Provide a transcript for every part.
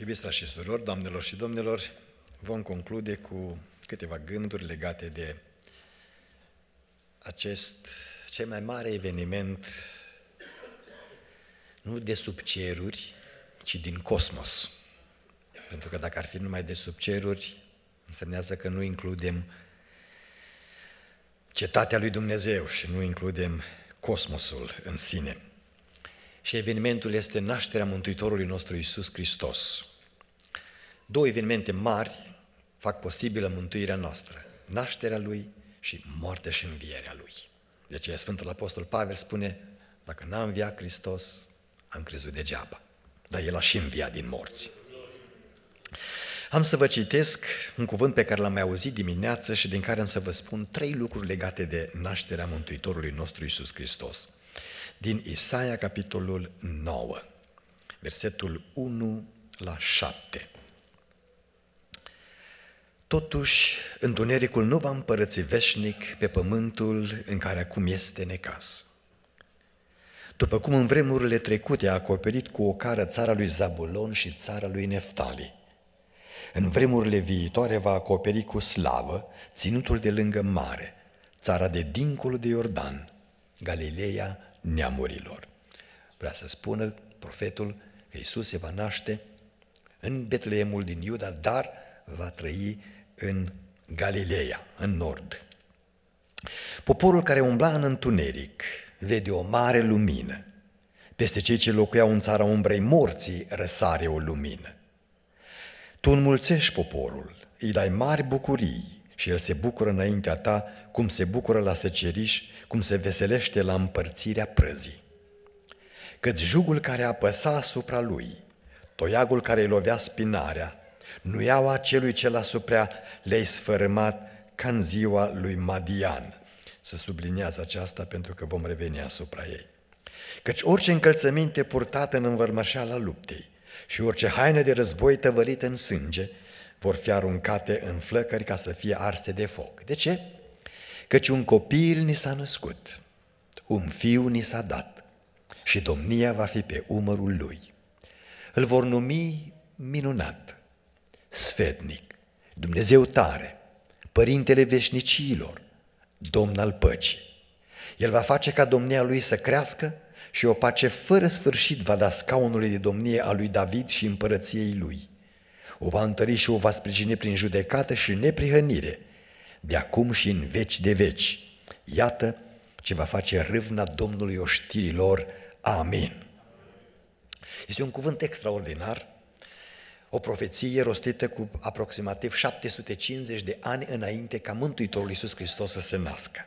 Iubiți frați și surori, doamnelor și domnilor, vom conclude cu câteva gânduri legate de acest cel mai mare eveniment nu de sub ceruri, ci din cosmos. Pentru că dacă ar fi numai de sub ceruri, însemnează că nu includem cetatea lui Dumnezeu și nu includem cosmosul în sine și evenimentul este nașterea Mântuitorului nostru Isus Hristos. Două evenimente mari fac posibilă mântuirea noastră, nașterea Lui și moartea și învierea Lui. De aceea Sfântul Apostol Pavel spune, dacă n-a înviat Hristos, am crezut degeaba. Dar El a și înviat din morți. Am să vă citesc un cuvânt pe care l-am mai auzit dimineață și din care am să vă spun trei lucruri legate de nașterea Mântuitorului nostru Iisus Hristos din Isaia, capitolul 9, versetul 1 la 7. Totuși, întunericul nu va împărăți veșnic pe pământul în care acum este necas. După cum în vremurile trecute a acoperit cu o cară țara lui Zabulon și țara lui Neftali, în vremurile viitoare va acoperi cu slavă ținutul de lângă mare, țara de dincolo de Iordan, Galileea neamurilor. Vrea să spună profetul că Isus se va naște în Betleemul din Iuda, dar va trăi în Galileea, în nord. Poporul care umbla în întuneric vede o mare lumină. Peste cei ce locuiau în țara umbrei morții răsare o lumină. Tu înmulțești poporul, îi dai mari bucurii, și el se bucură înaintea ta, cum se bucură la săceriș, cum se veselește la împărțirea prăzii. Cât jugul care apăsa asupra lui, toiagul care îi lovea spinarea, nu iau acelui ce la suprea le-ai sfărâmat ca în ziua lui Madian. Să subliniază aceasta pentru că vom reveni asupra ei. Căci orice încălțăminte purtată în învărmășeala luptei și orice haină de război tăvălită în sânge, vor fi aruncate în flăcări ca să fie arse de foc. De ce? Căci un copil ni s-a născut, un fiu ni s-a dat și domnia va fi pe umărul lui. Îl vor numi minunat, sfetnic, Dumnezeu tare, Părintele veșnicilor, Domn al păcii. El va face ca domnia lui să crească și o pace fără sfârșit va da scaunului de domnie a lui David și împărăției lui o va întări și o va sprijini prin judecată și neprihănire, de acum și în veci de veci. Iată ce va face râvna Domnului oștirilor. Amin. Este un cuvânt extraordinar, o profeție rostită cu aproximativ 750 de ani înainte ca Mântuitorul Iisus Hristos să se nască.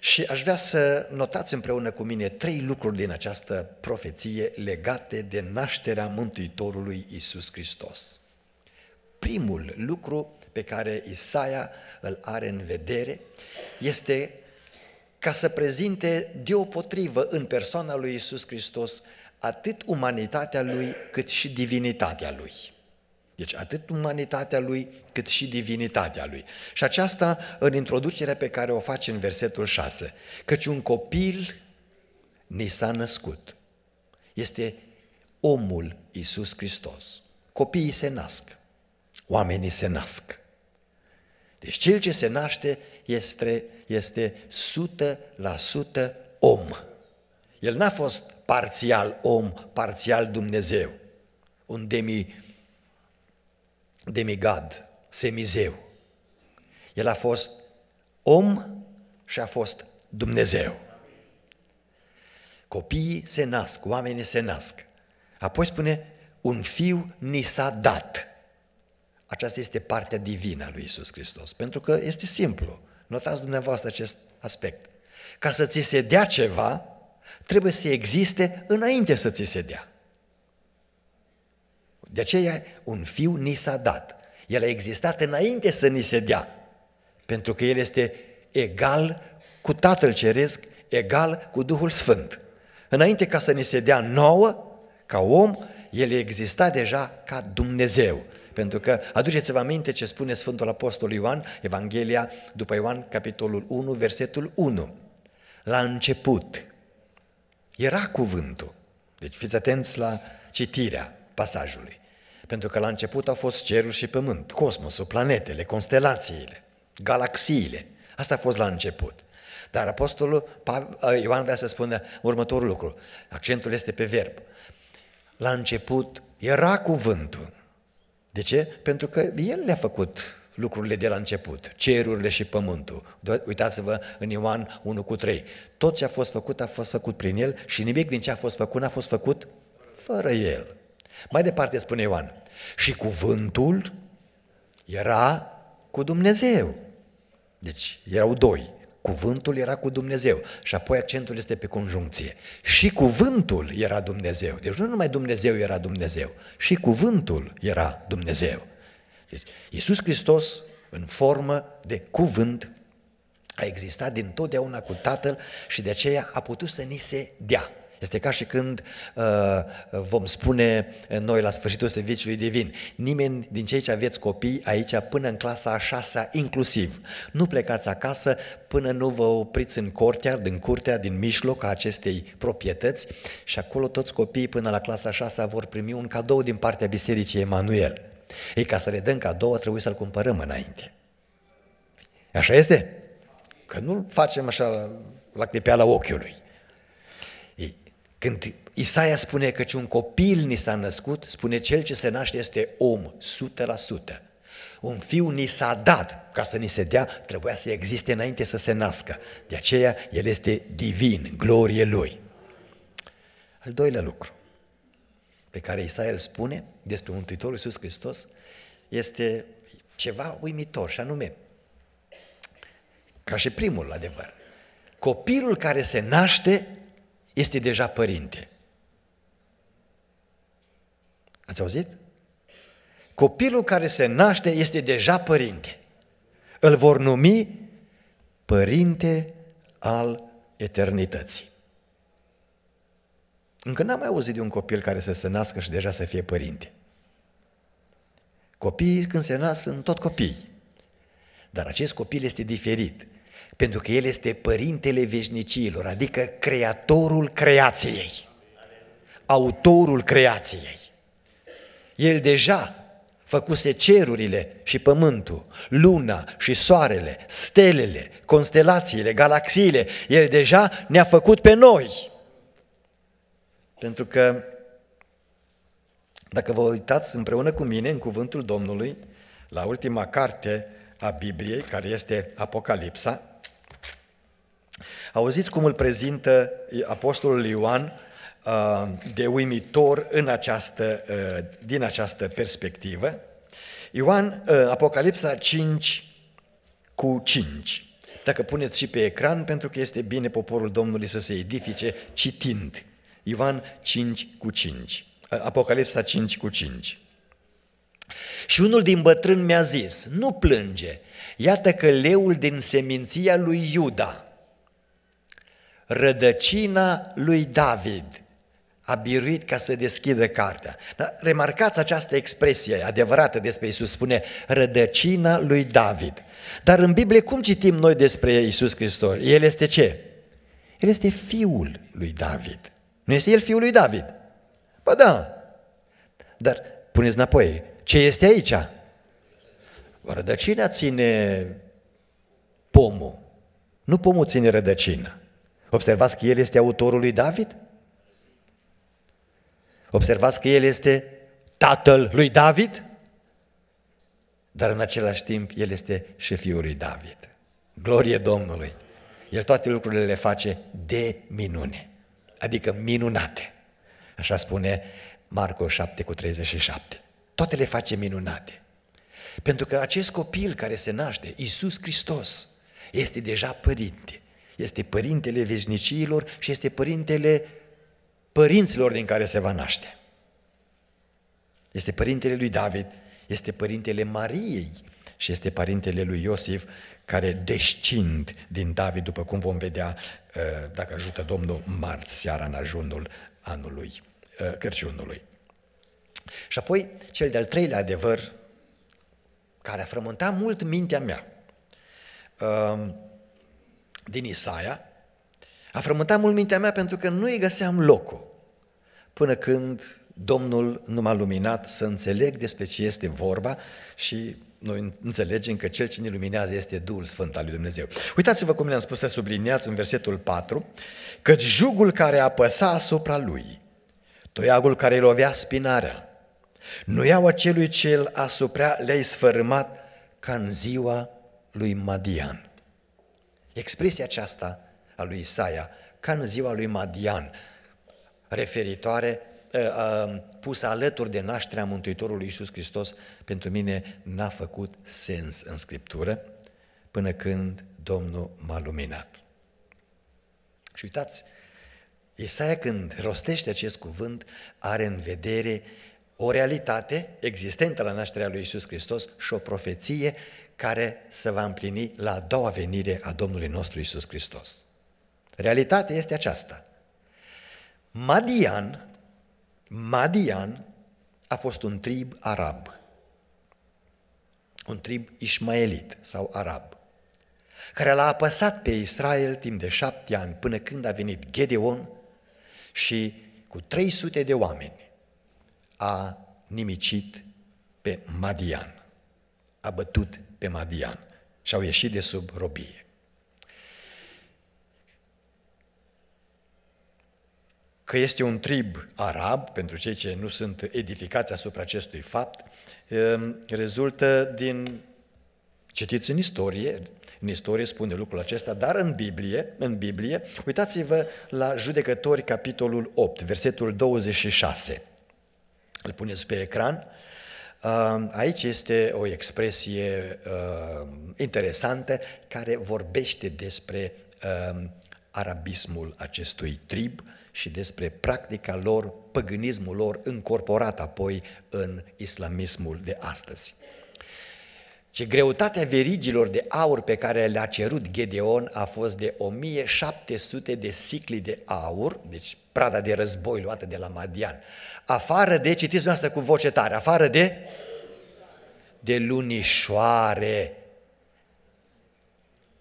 Și aș vrea să notați împreună cu mine trei lucruri din această profeție legate de nașterea Mântuitorului Iisus Hristos primul lucru pe care Isaia îl are în vedere este ca să prezinte deopotrivă în persoana lui Isus Hristos atât umanitatea lui cât și divinitatea lui. Deci atât umanitatea lui cât și divinitatea lui. Și aceasta în introducerea pe care o face în versetul 6. Căci un copil ni s-a născut. Este omul Isus Hristos. Copiii se nasc oamenii se nasc. Deci cel ce se naște este, este 100% om. El n-a fost parțial om, parțial Dumnezeu, un demi, demigad, semizeu. El a fost om și a fost Dumnezeu. Copiii se nasc, oamenii se nasc. Apoi spune, un fiu ni s-a dat. Aceasta este partea divină a lui Isus Hristos, pentru că este simplu. Notați dumneavoastră acest aspect. Ca să ți se dea ceva, trebuie să existe înainte să ți se dea. De aceea un fiu ni s-a dat. El a existat înainte să ni se dea, pentru că el este egal cu Tatăl Ceresc, egal cu Duhul Sfânt. Înainte ca să ni se dea nouă, ca om, el exista deja ca Dumnezeu. Pentru că aduceți-vă aminte ce spune Sfântul Apostol Ioan, Evanghelia după Ioan, capitolul 1, versetul 1. La început era cuvântul. Deci fiți atenți la citirea pasajului. Pentru că la început a fost cerul și pământ, cosmosul, planetele, constelațiile, galaxiile. Asta a fost la început. Dar Apostolul ă, Ioan vrea să spună următorul lucru. Accentul este pe verb. La început era cuvântul de ce? Pentru că El le-a făcut lucrurile de la început, cerurile și pământul. Uitați-vă în Ioan 1 cu 3. Tot ce a fost făcut a fost făcut prin El și nimic din ce a fost făcut n-a fost făcut fără El. Mai departe spune Ioan, și cuvântul era cu Dumnezeu. Deci erau doi. Cuvântul era cu Dumnezeu și apoi accentul este pe conjuncție. Și cuvântul era Dumnezeu. Deci nu numai Dumnezeu era Dumnezeu, și cuvântul era Dumnezeu. Deci Iisus Hristos în formă de cuvânt a existat dintotdeauna cu Tatăl și de aceea a putut să ni se dea. Este ca și când uh, vom spune noi la sfârșitul serviciului divin, nimeni din cei ce aveți copii aici până în clasa a șasea inclusiv, nu plecați acasă până nu vă opriți în cortea, din curtea, din mijloc a acestei proprietăți și acolo toți copiii până la clasa a șasea vor primi un cadou din partea Bisericii Emanuel. Ei, ca să le dăm cadou, trebuie să-l cumpărăm înainte. Așa este? Că nu facem așa la clipeala ochiului. Când Isaia spune că un copil ni s-a născut, spune cel ce se naște este om, 100%. Un fiu ni s-a dat, ca să ni se dea, trebuia să existe înainte să se nască. De aceea, el este divin, glorie lui. Al doilea lucru pe care Isaia îl spune despre Mântuitorul Iisus Hristos este ceva uimitor și anume, ca și primul adevăr, copilul care se naște este deja părinte. Ați auzit? Copilul care se naște este deja părinte. Îl vor numi părinte al eternității. Încă n-am mai auzit de un copil care să se nască și deja să fie părinte. Copiii când se nasc sunt tot copii. Dar acest copil este diferit. Pentru că El este Părintele Veșnicilor, adică Creatorul Creației, Autorul Creației. El deja făcuse cerurile și pământul, luna și soarele, stelele, constelațiile, galaxiile. El deja ne-a făcut pe noi. Pentru că, dacă vă uitați împreună cu mine în cuvântul Domnului, la ultima carte a Bibliei, care este Apocalipsa. Auziți cum îl prezintă Apostolul Ioan uh, de uimitor în această, uh, din această perspectivă. Ioan, uh, Apocalipsa 5 cu 5. Dacă puneți și pe ecran, pentru că este bine poporul Domnului să se edifice citind. Ioan 5 cu 5. Apocalipsa 5 cu 5. Și unul din bătrân mi-a zis, nu plânge, iată că leul din seminția lui Iuda, rădăcina lui David, a biruit ca să deschidă cartea. Dar remarcați această expresie adevărată despre Isus, spune rădăcina lui David. Dar în Biblie cum citim noi despre Isus Hristos? El este ce? El este fiul lui David. Nu este el fiul lui David? Ba da. Dar puneți înapoi, ce este aici? Rădăcina ține pomul. Nu pomul ține rădăcina. Observați că el este autorul lui David? Observați că el este tatăl lui David? Dar în același timp el este și fiul lui David. Glorie Domnului! El toate lucrurile le face de minune, adică minunate. Așa spune Marco 7 cu 37 toate le face minunate. Pentru că acest copil care se naște, Iisus Hristos, este deja părinte. Este părintele veșnicilor și este părintele părinților din care se va naște. Este părintele lui David, este părintele Mariei și este părintele lui Iosif, care descind din David, după cum vom vedea, uh, dacă ajută Domnul, marți seara în ajunul anului uh, Crăciunului. Și apoi, cel de-al treilea adevăr, care a frământat mult mintea mea, um, din Isaia, a frământat mult mintea mea pentru că nu îi găseam locul până când Domnul nu m-a luminat să înțeleg despre ce este vorba și noi înțelegem că Cel ce ne luminează este Duhul Sfânt al lui Dumnezeu. Uitați-vă cum le-am spus să subliniați în versetul 4, căci jugul care apăsa asupra lui, toiagul care îi lovea spinarea, nu iau acelui ce îl asuprea le-ai sfărâmat ca în ziua lui Madian. Expresia aceasta a lui Isaia, ca în ziua lui Madian, referitoare ă, ă, pusă alături de nașterea Mântuitorului Iisus Hristos, pentru mine n-a făcut sens în Scriptură până când Domnul m-a luminat. Și uitați, Isaia când rostește acest cuvânt are în vedere o realitate existentă la nașterea lui Isus Hristos și o profeție care se va împlini la a doua venire a Domnului nostru Isus Hristos. Realitatea este aceasta. Madian, Madian a fost un trib arab, un trib ismaelit sau arab, care l-a apăsat pe Israel timp de șapte ani, până când a venit Gedeon și cu 300 de oameni a nimicit pe Madian, a bătut pe Madian și au ieșit de sub robie. Că este un trib arab, pentru cei ce nu sunt edificați asupra acestui fapt, ehm, rezultă din, citiți în istorie, în istorie spune lucrul acesta, dar în Biblie, în Biblie, uitați-vă la Judecători, capitolul 8, versetul 26 îl puneți pe ecran. Uh, aici este o expresie uh, interesantă care vorbește despre uh, arabismul acestui trib și despre practica lor, păgânismul lor încorporat apoi în islamismul de astăzi. Și greutatea verigilor de aur pe care le-a cerut Gedeon a fost de 1700 de sicli de aur, deci prada de război luată de la Madian. Afară de, citiți asta cu voce tare, afară de de lunișoare.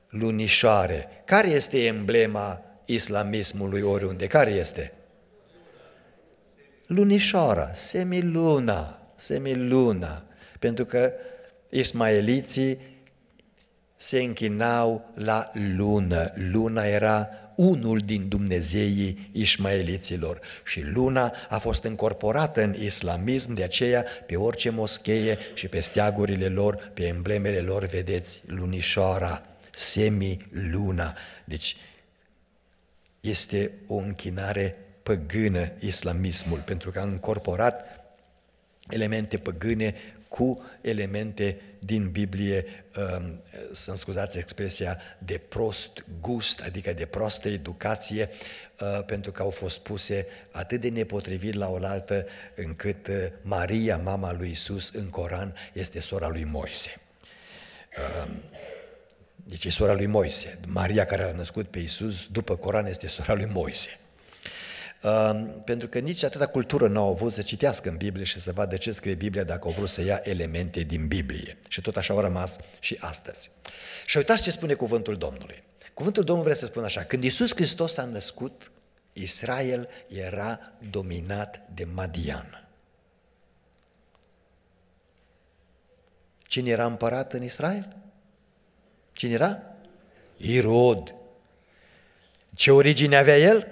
Lunișoare. Care este emblema islamismului oriunde? Care este? Lunișoara, semiluna, semiluna. Pentru că ismaeliții se închinau la lună. Luna era unul din Dumnezeii ismaeliților și luna a fost încorporată în islamism, de aceea pe orice moschee și pe steagurile lor, pe emblemele lor, vedeți lunișoara, semiluna. Deci este o închinare păgână islamismul, pentru că a încorporat elemente păgâne cu elemente din Biblie, um, să-mi scuzați expresia, de prost gust, adică de proastă educație, uh, pentru că au fost puse atât de nepotrivit la oaltă, încât uh, Maria, mama lui Isus, în Coran, este sora lui Moise. Um, deci e sora lui Moise. Maria care a născut pe Isus, după Coran, este sora lui Moise pentru că nici atâta cultură nu au avut să citească în Biblie și să vadă ce scrie Biblia dacă au vrut să ia elemente din Biblie. Și tot așa au rămas și astăzi. Și uitați ce spune cuvântul Domnului. Cuvântul Domnului vrea să spună așa, când Iisus Hristos s-a născut, Israel era dominat de Madian. Cine era împărat în Israel? Cine era? Irod. Ce origine avea el?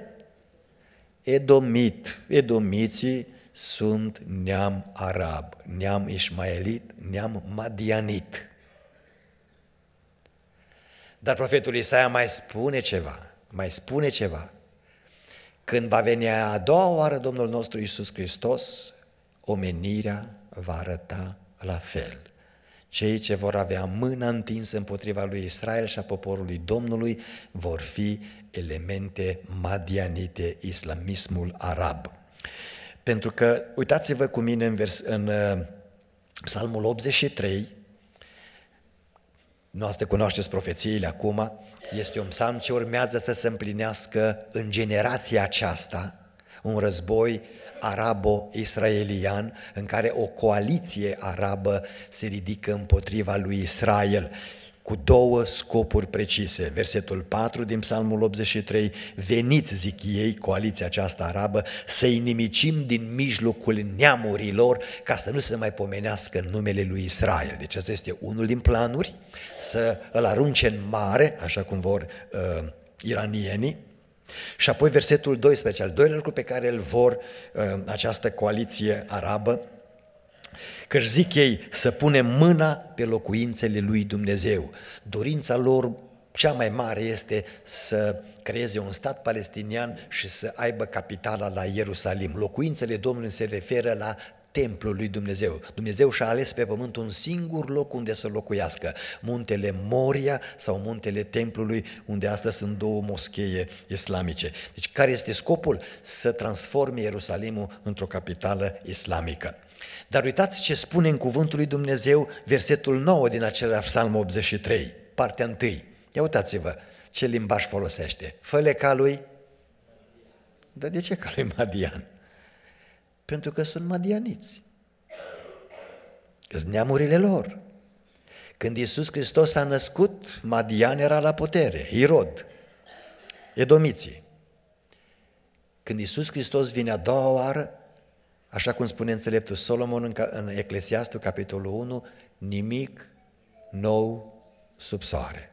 Edomit. Edomiții sunt neam arab, neam ismaelit, neam madianit. Dar profetul Isaia mai spune ceva, mai spune ceva. Când va veni a doua oară Domnul nostru Isus Hristos, omenirea va arăta la fel. Cei ce vor avea mâna întinsă împotriva lui Israel și a poporului Domnului vor fi elemente madianite, islamismul arab. Pentru că, uitați-vă cu mine în, vers, în uh, Psalmul 83, noastră cunoașteți profețiile acum, este un psalm ce urmează să se împlinească în generația aceasta, un război arabo-israelian în care o coaliție arabă se ridică împotriva lui Israel cu două scopuri precise. Versetul 4 din Psalmul 83, veniți, zic ei, coaliția aceasta arabă, să inimicim din mijlocul neamurilor ca să nu se mai pomenească numele lui Israel. Deci asta este unul din planuri, să îl arunce în mare, așa cum vor uh, iranienii, și apoi versetul 12, al doilea lucru pe care îl vor uh, această coaliție arabă, că zic ei să punem mâna pe locuințele lui Dumnezeu. Dorința lor cea mai mare este să creeze un stat palestinian și să aibă capitala la Ierusalim. Locuințele Domnului se referă la templul lui Dumnezeu. Dumnezeu și-a ales pe pământ un singur loc unde să locuiască, muntele Moria sau muntele templului, unde astăzi sunt două moschee islamice. Deci care este scopul? Să transforme Ierusalimul într-o capitală islamică. Dar uitați ce spune în cuvântul lui Dumnezeu versetul 9 din acela psalm 83, partea 1. Ia uitați-vă ce limbaj folosește. Făle ca lui... Dar de ce ca lui Madian? Pentru că sunt madianiți. Sunt neamurile lor. Când Iisus Hristos a născut, Madian era la putere, Irod, Edomiții. Când Iisus Hristos vine a doua oară, așa cum spune înțeleptul Solomon în, în Eclesiastul, capitolul 1, nimic nou sub soare.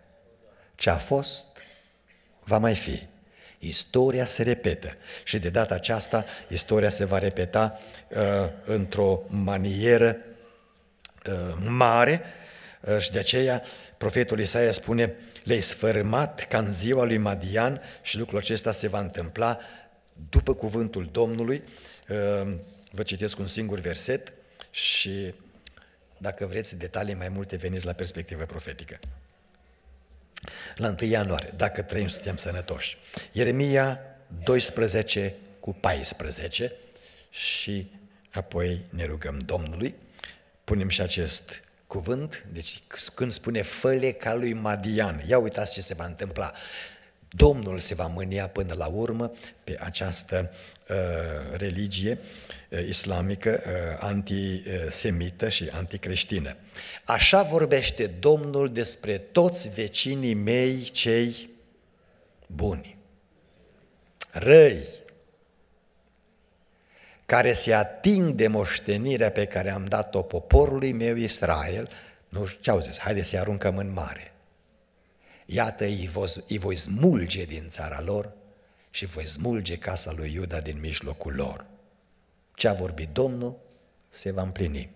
Ce a fost, va mai fi. Istoria se repetă și de data aceasta istoria se va repeta uh, într-o manieră uh, mare uh, și de aceea profetul Isaia spune le-ai sfărâmat ca în ziua lui Madian și lucrul acesta se va întâmpla după cuvântul Domnului. Uh, vă citesc un singur verset și dacă vreți detalii mai multe, veniți la perspectivă profetică la 1 ianuarie, dacă trăim, suntem sănătoși. Ieremia 12 cu 14 și apoi ne rugăm Domnului, punem și acest cuvânt, deci când spune făle ca lui Madian, ia uitați ce se va întâmpla. Domnul se va mânia până la urmă pe această uh, religie uh, islamică uh, antisemită și anticreștină. Așa vorbește Domnul despre toți vecinii mei cei buni, răi, care se ating de moștenirea pe care am dat-o poporului meu Israel, nu ce au zis, haideți să-i aruncăm în mare. Iată, îi, voi smulge din țara lor și voi smulge casa lui Iuda din mijlocul lor. Ce a vorbit Domnul se va împlini.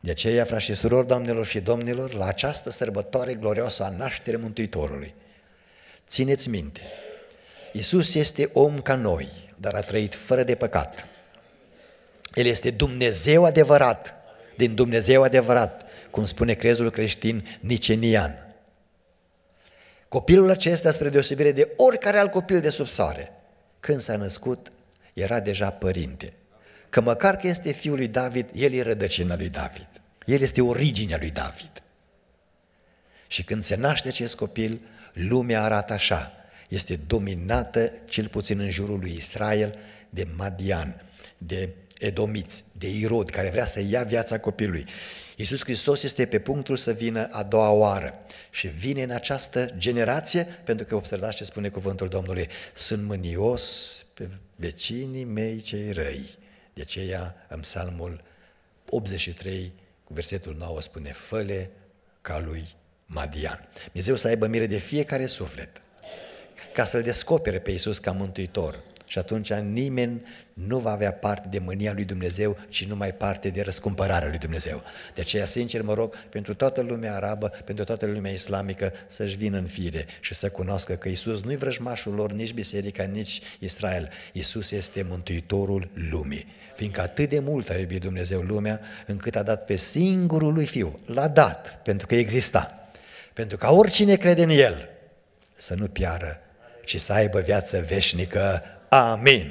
De aceea, frați și surori, doamnelor și domnilor, la această sărbătoare glorioasă a nașterii Mântuitorului, țineți minte, Iisus este om ca noi, dar a trăit fără de păcat. El este Dumnezeu adevărat, din Dumnezeu adevărat, cum spune crezul creștin nicenian. Copilul acesta, spre deosebire de oricare alt copil de sub soare, când s-a născut, era deja părinte. Că măcar că este fiul lui David, el e rădăcina lui David. El este originea lui David. Și când se naște acest copil, lumea arată așa. Este dominată, cel puțin în jurul lui Israel, de Madian, de edomiți, de Irod, care vrea să ia viața copilului. Iisus Hristos este pe punctul să vină a doua oară și vine în această generație, pentru că observați ce spune cuvântul Domnului, sunt mânios pe vecinii mei cei răi. De aceea în psalmul 83, cu versetul 9 spune, făle ca lui Madian. Dumnezeu să aibă mire de fiecare suflet, ca să-L descopere pe Iisus ca mântuitor, și atunci nimeni nu va avea parte de mânia lui Dumnezeu, ci numai parte de răscumpărarea lui Dumnezeu. De aceea, sincer, mă rog, pentru toată lumea arabă, pentru toată lumea islamică, să-și vină în fire și să cunoască că Isus nu-i vrăjmașul lor, nici biserica, nici Israel. Isus este Mântuitorul lumii. Fiindcă atât de mult a iubit Dumnezeu lumea, încât a dat pe singurul lui Fiu. L-a dat, pentru că exista. Pentru ca oricine crede în El să nu piară, ci să aibă viață veșnică. Amén.